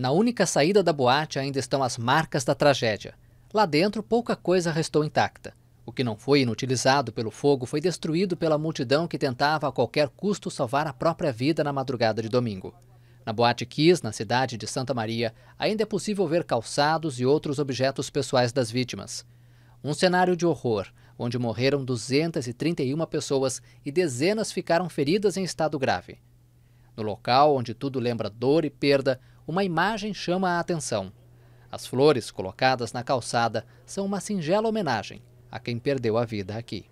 Na única saída da boate ainda estão as marcas da tragédia. Lá dentro, pouca coisa restou intacta. O que não foi inutilizado pelo fogo foi destruído pela multidão que tentava a qualquer custo salvar a própria vida na madrugada de domingo. Na Boate Kiss, na cidade de Santa Maria, ainda é possível ver calçados e outros objetos pessoais das vítimas. Um cenário de horror, onde morreram 231 pessoas e dezenas ficaram feridas em estado grave. No local, onde tudo lembra dor e perda, uma imagem chama a atenção. As flores colocadas na calçada são uma singela homenagem a quem perdeu a vida aqui.